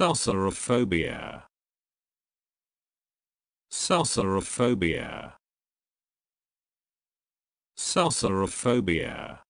Salsarophobia. Salsarophobia. Salsarophobia.